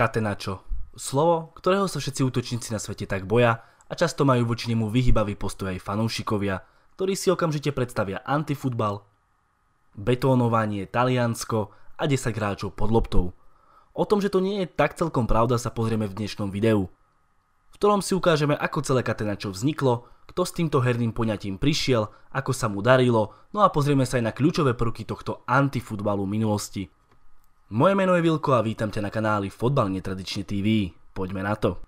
Katenačo. slovo, ktorého sa všetci útočníci na svete tak boja a často majú voči nemu vyhybavý postoj aj fanúšikovia, ktorí si okamžite predstavia antifutbal, betónovanie Taliansko a 10 hráčov pod loptou. O tom, že to nie je tak celkom pravda, sa pozrieme v dnešnom videu, v ktorom si ukážeme, ako celé Katenačo vzniklo, kto s týmto herným poňatím prišiel, ako sa mu darilo, no a pozrieme sa aj na kľúčové prvky tohto antifutbalu minulosti. Moje meno je Vilko a vítam ťa na kanáli Fotbal netradične TV. Poďme na to.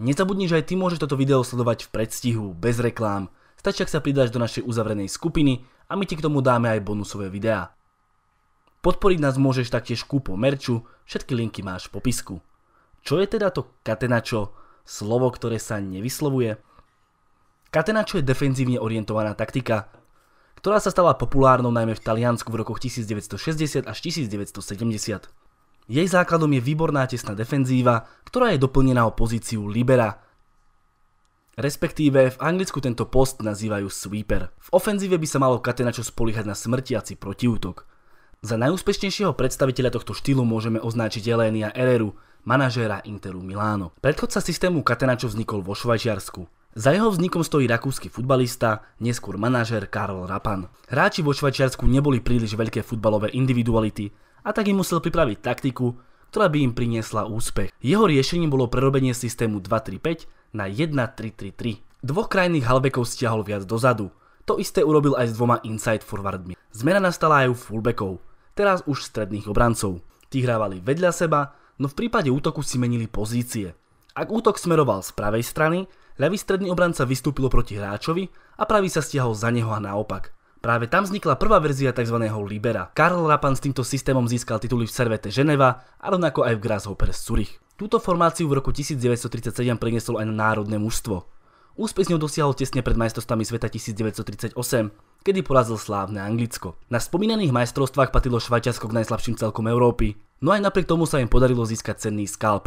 Nezabudni, že aj ty môžeš toto video sledovať v predstihu, bez reklám. Stačí, ak sa pridáš do našej uzavrenej skupiny a my ti k tomu dáme aj bonusové videá. Podporiť nás môžeš taktiež kúpo merču, všetky linky máš v popisku. Čo je teda to katenačo, slovo, ktoré sa nevyslovuje? Katenačo je defenzívne orientovaná taktika, ktorá sa stala populárnou najmä v Taliansku v rokoch 1960 až 1970. Jej základom je výborná tesná defenzíva, ktorá je doplnená o pozíciu libera, Respektíve v Anglicku tento post nazývajú sweeper. V ofenzíve by sa malo Katenačo spolíhať na smrtiaci protiútok. Za najúspešnejšieho predstaviteľa tohto štýlu môžeme označiť Elenia Ereru, manažéra Interu Miláno. Predchodca systému Katenačo vznikol vo Švajčiarsku. Za jeho vznikom stojí rakúsky futbalista, neskôr manažer Karol Rapan. Hráči vo Švajčiarsku neboli príliš veľké futbalové individuality a tak im musel pripraviť taktiku, ktorá by im priniesla úspech. Jeho riešením bolo prerobenie systému 2-3-5 na 1-3-3-3. Dvoch krajných halbekov stiahol viac dozadu. To isté urobil aj s dvoma inside forwardmi. Zmena nastala aj u fullbackov, teraz už stredných obrancov. Tí hrávali vedľa seba, no v prípade útoku si menili pozície. Ak útok smeroval z pravej strany, Ľavý stredný obranca vystúpil proti hráčovi a pravý sa stiahol za neho a naopak. Práve tam vznikla prvá verzia tzv. Libera. Karl Rapan s týmto systémom získal tituly v Servete Ženeva a rovnako aj v Grasshopper Zurich. Túto formáciu v roku 1937 prinesol aj na národné mužstvo. Úspech s ňou dosiahol tesne pred majstrovstvami sveta 1938, kedy porazil slávne Anglicko. Na spomínaných majstrovstvách patilo Švajčiarsko k najslabším celkom Európy, no aj napriek tomu sa im podarilo získať cenný skalp.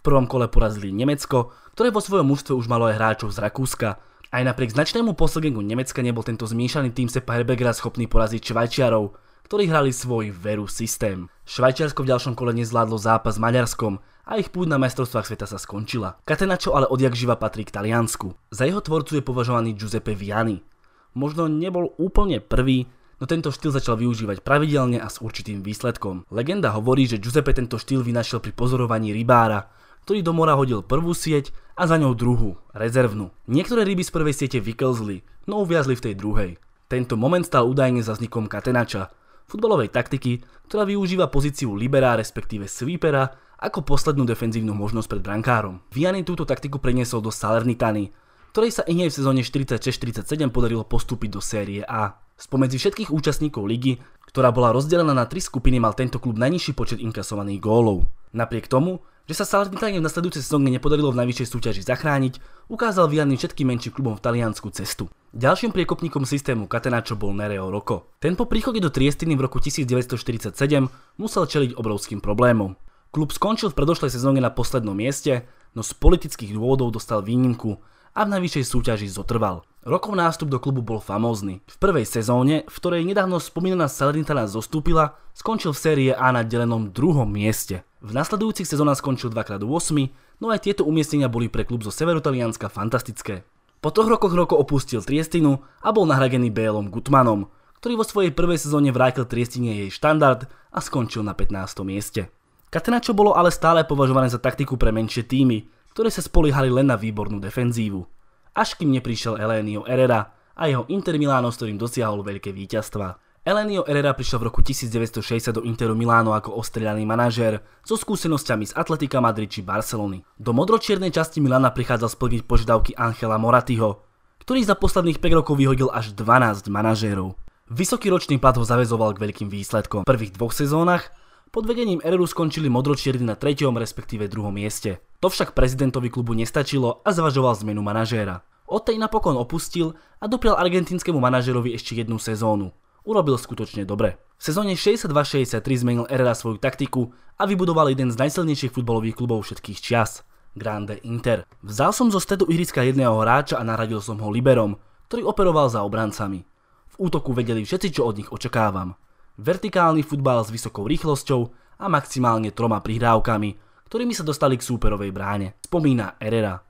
V prvom kole porazili Nemecko, ktoré vo svojom mužstve už malo aj hráčov z Rakúska. Aj napriek značnému poslegengu Nemecka nebol tento zmiešaný tým Sepa Herbegera schopný poraziť Švajčiarov, ktorí hrali svoj veru systém. Švajčiarsko v ďalšom kole nezvládlo zápas s Maďarskom a ich púd na majstrovstvách sveta sa skončila. Katenačo ale odjak živa patrí k Taliansku. Za jeho tvorcu je považovaný Giuseppe Viani. Možno nebol úplne prvý, no tento štýl začal využívať pravidelne a s určitým výsledkom. Legenda hovorí, že Giuseppe tento štýl vynašiel pri pozorovaní rybára, ktorý do mora hodil prvú sieť a za ňou druhú, rezervnú. Niektoré ryby z prvej siete vyklzli, no uviazli v tej druhej. Tento moment stal údajne za vznikom Katenača, futbalovej taktiky, ktorá využíva pozíciu libera respektíve sweepera ako poslednú defenzívnu možnosť pred brankárom. Viany túto taktiku preniesol do Salernitany, ktorej sa i v sezóne 46-47 podarilo postúpiť do série A. Spomedzi všetkých účastníkov ligy, ktorá bola rozdelená na tri skupiny, mal tento klub najnižší počet inkasovaných gólov. Napriek tomu že sa Salernitane v nasledujúcej sezóne nepodarilo v najvyššej súťaži zachrániť, ukázal výhľadne všetkým menším klubom v Taliansku cestu. Ďalším priekopníkom systému Catenaccio bol Nereo Rocco. Ten po príchode do Triestiny v roku 1947 musel čeliť obrovským problémom. Klub skončil v predošlej sezóne na poslednom mieste, no z politických dôvodov dostal výnimku a v najvyššej súťaži zotrval. Rokov nástup do klubu bol famózny. V prvej sezóne, v ktorej nedávno spomínaná Salernitana zostúpila, skončil v série A na delenom druhom mieste. V nasledujúcich sezónach skončil 2 x 8, no aj tieto umiestnenia boli pre klub zo severu Talianska fantastické. Po troch rokoch roko opustil Triestinu a bol nahradený Bélom Gutmanom, ktorý vo svojej prvej sezóne vrátil Triestine jej štandard a skončil na 15. mieste. Katenačo bolo ale stále považované za taktiku pre menšie týmy, ktoré sa spolíhali len na výbornú defenzívu. Až kým neprišiel Elenio Herrera a jeho Inter Milano, s ktorým dosiahol veľké víťazstva. Elenio Herrera prišiel v roku 1960 do Interu Miláno ako ostrieľaný manažér so skúsenosťami z Atletika Madrid či Barcelony. Do modročiernej časti Milana prichádzal splniť požiadavky Angela Moratiho, ktorý za posledných 5 rokov vyhodil až 12 manažérov. Vysoký ročný plat ho zavezoval k veľkým výsledkom. V prvých dvoch sezónach pod vedením Ereru skončili modročierni na 3. respektíve 2. mieste. To však prezidentovi klubu nestačilo a zvažoval zmenu manažéra. Od tej napokon opustil a doprial argentinskému manažerovi ešte jednu sezónu urobil skutočne dobre. V sezóne 62-63 zmenil Herrera svoju taktiku a vybudoval jeden z najsilnejších futbalových klubov všetkých čias, Grande Inter. Vzal som zo stredu ihriska jedného hráča a nahradil som ho liberom, ktorý operoval za obrancami. V útoku vedeli všetci, čo od nich očakávam. Vertikálny futbal s vysokou rýchlosťou a maximálne troma prihrávkami, ktorými sa dostali k súperovej bráne, spomína Herrera.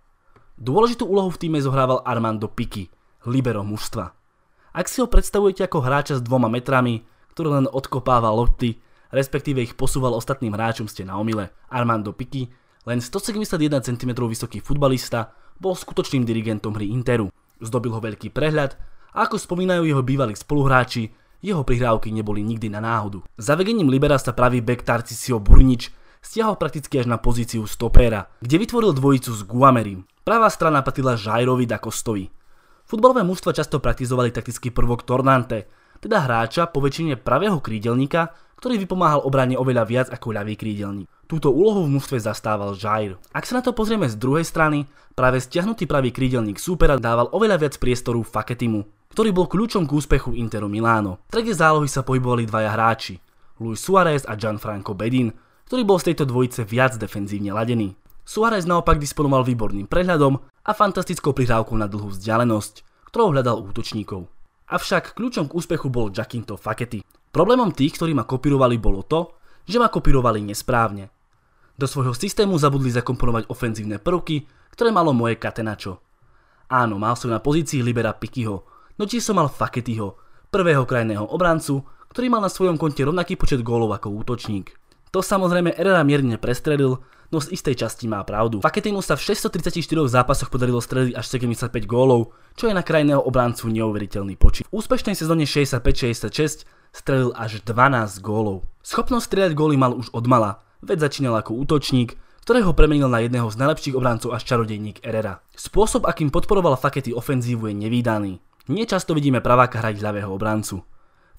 Dôležitú úlohu v týme zohrával Armando Piki, libero mužstva. Ak si ho predstavujete ako hráča s dvoma metrami, ktorý len odkopáva lopty, respektíve ich posúval ostatným hráčom, ste na omyle. Armando Picky, len 171 cm vysoký futbalista, bol skutočným dirigentom hry Interu. Zdobil ho veľký prehľad a ako spomínajú jeho bývalí spoluhráči, jeho prihrávky neboli nikdy na náhodu. Za vegením Libera sa pravý back Tarcisio Burnič stiahol prakticky až na pozíciu stopéra, kde vytvoril dvojicu s Guamerim. Pravá strana patila Žajrovi da Kostovi, Futbalové mužstva často praktizovali taktický prvok tornante, teda hráča po väčšine pravého krídelníka, ktorý vypomáhal obrane oveľa viac ako ľavý krídelník. Túto úlohu v mužstve zastával Žajr. Ak sa na to pozrieme z druhej strany, práve stiahnutý pravý krídelník súpera dával oveľa viac priestoru Faketimu, ktorý bol kľúčom k úspechu Interu Miláno. V strede zálohy sa pohybovali dvaja hráči, Luis Suárez a Gianfranco Bedin, ktorý bol z tejto dvojice viac defenzívne ladený. Suárez naopak disponoval výborným prehľadom a fantastickou prihrávkou na dlhú vzdialenosť, ktorou hľadal útočníkov. Avšak kľúčom k úspechu bol Jackinto Fakety. Problémom tých, ktorí ma kopírovali, bolo to, že ma kopírovali nesprávne. Do svojho systému zabudli zakomponovať ofenzívne prvky, ktoré malo moje Katenačo. Áno, mal som na pozícii libera Pikyho, no tiež som mal Faketyho, prvého krajného obrancu, ktorý mal na svojom konte rovnaký počet gólov ako útočník. To samozrejme Herrera mierne prestrelil no z istej časti má pravdu. Faketimu sa v 634 zápasoch podarilo streliť až 75 gólov, čo je na krajného obrancu neuveriteľný počin. V úspešnej sezóne 65-66 strelil až 12 gólov. Schopnosť strieľať góly mal už od mala, veď začínal ako útočník, ktorého premenil na jedného z najlepších obrancov až čarodejník Erera. Spôsob, akým podporoval Fakety ofenzívu je nevýdaný. Nečasto vidíme praváka hrať ľavého obrancu.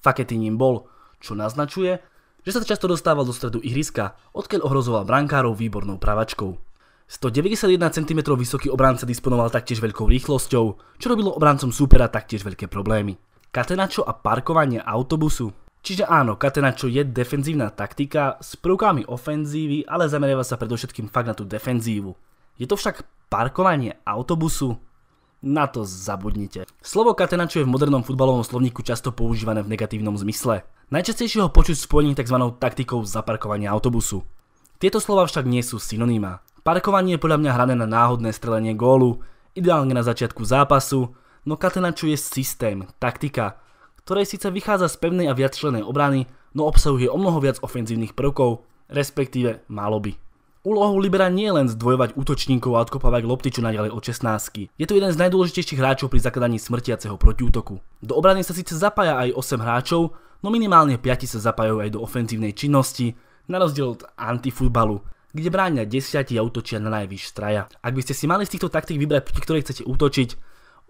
Fakety ním bol, čo naznačuje, že sa často dostával do stredu ihriska, odkiaľ ohrozoval brankárov výbornou pravačkou. 191 cm vysoký obranca disponoval taktiež veľkou rýchlosťou, čo robilo obrancom súpera taktiež veľké problémy. Katenačo a parkovanie autobusu Čiže áno, Katenačo je defenzívna taktika s prvkami ofenzívy, ale zameriava sa predovšetkým fakt na tú defenzívu. Je to však parkovanie autobusu? Na to zabudnite. Slovo Katenačo je v modernom futbalovom slovníku často používané v negatívnom zmysle. Najčastejšie ho počuť v spojení tzv. taktikou zaparkovania autobusu. Tieto slova však nie sú synonýma. Parkovanie je podľa mňa hrané na náhodné strelenie gólu, ideálne na začiatku zápasu, no Katenaču je systém, taktika, ktorej síce vychádza z pevnej a viacčlenej obrany, no obsahuje o mnoho viac ofenzívnych prvkov, respektíve malo by. Úlohou Libera nie je len zdvojovať útočníkov a odkopávať loptiču naďalej od 16. Je to jeden z najdôležitejších hráčov pri zakladaní smrtiaceho protiútoku. Do obrany sa síce zapája aj 8 hráčov, no minimálne 5 sa zapájajú aj do ofenzívnej činnosti, na rozdiel od antifutbalu, kde bránia 10 a útočia na najvyšš traja. Ak by ste si mali z týchto taktík vybrať, proti ktorej chcete útočiť,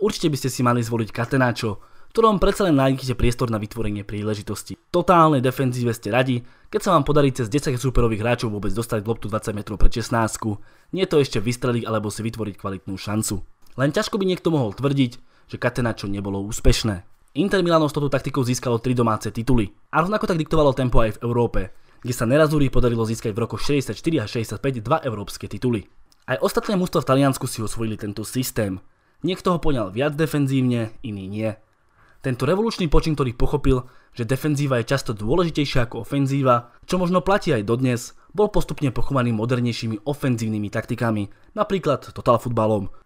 určite by ste si mali zvoliť katenáčo, ktorom predsa len nájdete priestor na vytvorenie príležitosti. Totálnej defenzíve ste radi, keď sa vám podarí cez 10 superových hráčov vôbec dostať loptu 20 metrov pred 16, nie to ešte vystreliť alebo si vytvoriť kvalitnú šancu. Len ťažko by niekto mohol tvrdiť, že katenáčo nebolo úspešné. Inter Milano s touto taktikou získalo 3 domáce tituly. A rovnako tak diktovalo tempo aj v Európe, kde sa Nerazuri podarilo získať v roku 64 a 65 dva európske tituly. Aj ostatné mužstva v Taliansku si osvojili tento systém. Niekto ho poňal viac defenzívne, iný nie. Tento revolučný počin, ktorý pochopil, že defenzíva je často dôležitejšia ako ofenzíva, čo možno platí aj dodnes, bol postupne pochovaný modernejšími ofenzívnymi taktikami, napríklad total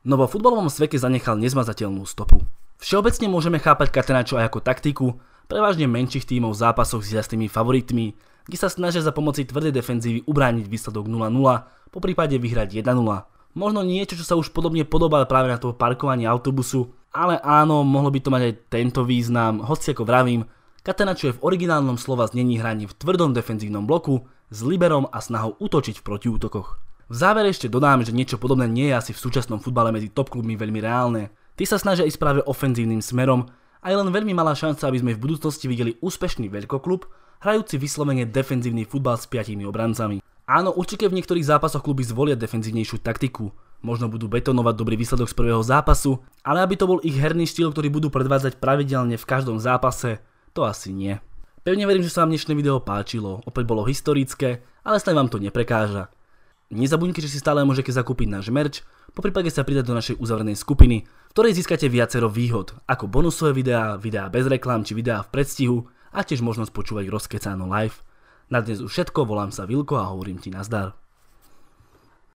no vo futbalovom svete zanechal nezmazateľnú stopu. Všeobecne môžeme chápať Catenaccio aj ako taktiku, prevažne menších tímov v zápasoch s jasnými favoritmi, kde sa snažia za pomoci tvrdej defenzívy ubrániť výsledok 0-0, po prípade vyhrať 1-0. Možno niečo, čo sa už podobne podobá práve na to parkovanie autobusu, ale áno, mohlo by to mať aj tento význam, hoci ako vravím, Catenaccio je v originálnom slova znení hraní v tvrdom defenzívnom bloku, s liberom a snahou útočiť v protiútokoch. V závere ešte dodám, že niečo podobné nie je asi v súčasnom futbale medzi top klubmi veľmi reálne. Tí sa snažia ísť práve ofenzívnym smerom a je len veľmi malá šanca, aby sme v budúcnosti videli úspešný veľkoklub, hrajúci vyslovene defenzívny futbal s piatimi obrancami. Áno, určite v niektorých zápasoch kluby zvolia defenzívnejšiu taktiku, možno budú betonovať dobrý výsledok z prvého zápasu, ale aby to bol ich herný štýl, ktorý budú predvádzať pravidelne v každom zápase, to asi nie. Pevne verím, že sa vám dnešné video páčilo, opäť bolo historické, ale snad vám to neprekáža. Nezabudnite, že si stále môžete zakúpiť náš merch, po prípade sa pridať do našej uzavrenej skupiny, v ktorej získate viacero výhod, ako bonusové videá, videá bez reklám či videá v predstihu a tiež možnosť počúvať rozkecáno live. Na dnes už všetko, volám sa Vilko a hovorím ti nazdar.